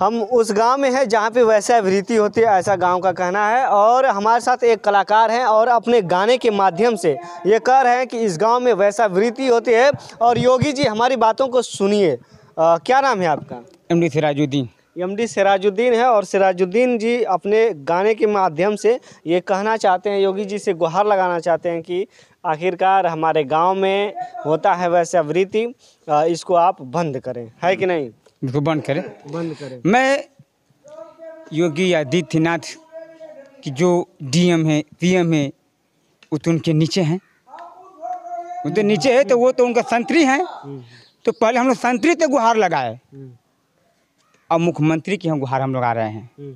हम उस गांव में हैं जहां पे वैसा वृत्ति होती है ऐसा गांव का कहना है और हमारे साथ एक कलाकार हैं और अपने गाने के माध्यम से ये कह रहे हैं कि इस गांव में वैसा वृत्ति होती है और योगी जी हमारी बातों को सुनिए क्या नाम है आपका M D Sirajuddin M D Sirajuddin है और सिराजुद्दीन जी अपने गाने के माध्यम से ये कहना चाहते हैं योगी जी से गुहार लगाना चाहते हैं कि आखिरकार हमारे गाँव में होता है वैसा वृत्ति इसको आप बंद करें है कि नहीं इसको बंद करें बंद करें मैं योगी आदित्यनाथ की जो डीएम है पीएम है वो तो उनके नीचे हैं उनके तो नीचे है तो वो तो उनका संतरी हैं हम्म। तो पहले हम लोग संतरी तक गुहार लगाए हम्म। अब मुख्यमंत्री की हम गुहार हम लोग आ रहे हैं हम्म।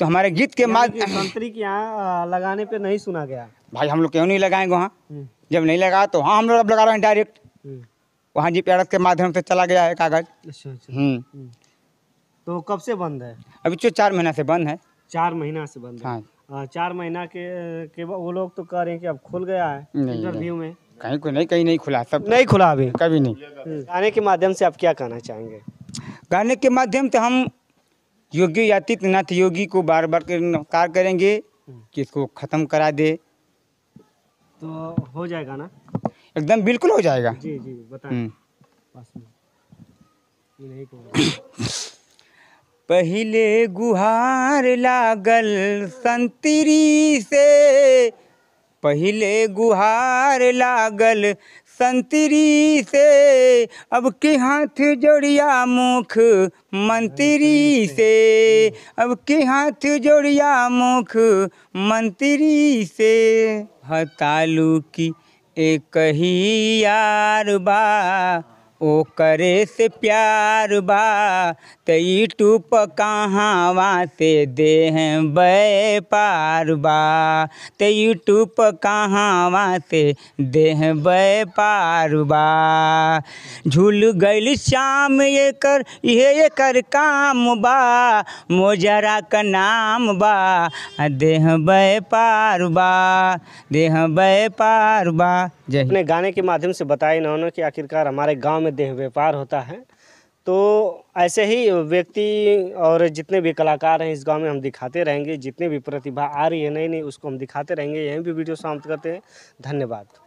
तो हमारे गीत के माध्यम मंत्री के यहाँ लगाने पे नहीं सुना गया भाई हम लोग क्यों नहीं लगाएंगे वहाँ जब नहीं लगा तो हाँ हम लोग अब लगा रहे हैं डायरेक्ट वहाँ जी पी के माध्यम से चला गया है कागज अच्छा, अच्छा। हम्म। हम्म। तो कब से बंद है अभी जो तो चार महीना से बंद है चार महीना से बंद हाँ आ, चार महीना के के वो लोग तो कह रहे हैं कि अब खुल गया है इंटरव्यू में कहीं को नहीं कहीं नहीं खुला सब तो नहीं खुला अभी कभी नहीं हम्म। गाने के माध्यम से आप क्या कहना चाहेंगे गाने के माध्यम से हम योगी आदित्यनाथ योगी को बार बार नमस्कार करेंगे कि इसको ख़त्म करा दे तो हो जाएगा ना एकदम बिल्कुल हो जाएगा हम्म। पहले गुहार लागल संतरी से पहले गुहार लागल संतरी से अब के हाथ जोड़िया मुख मंत्री से अब के हाथ जोड़िया मुख मंत्री से हतालू की एक ही यार बा ओ करे से प्यार बा तई टूप कहवा से देह बे पार बा तई टूप कहवा से देह बे पार बा झूल गईल शाम एकर ये एकर काम बा मोजरा का नाम बा देह बे पार बा देह बे पार बा जय अपने गाने के माध्यम से बताया इन्होंने कि आखिरकार हमारे गांव में देह व्यापार होता है तो ऐसे ही व्यक्ति और जितने भी कलाकार हैं इस गांव में हम दिखाते रहेंगे जितने भी प्रतिभा आ रही है नई नई उसको हम दिखाते रहेंगे यहीं भी वीडियो समाप्त करते हैं धन्यवाद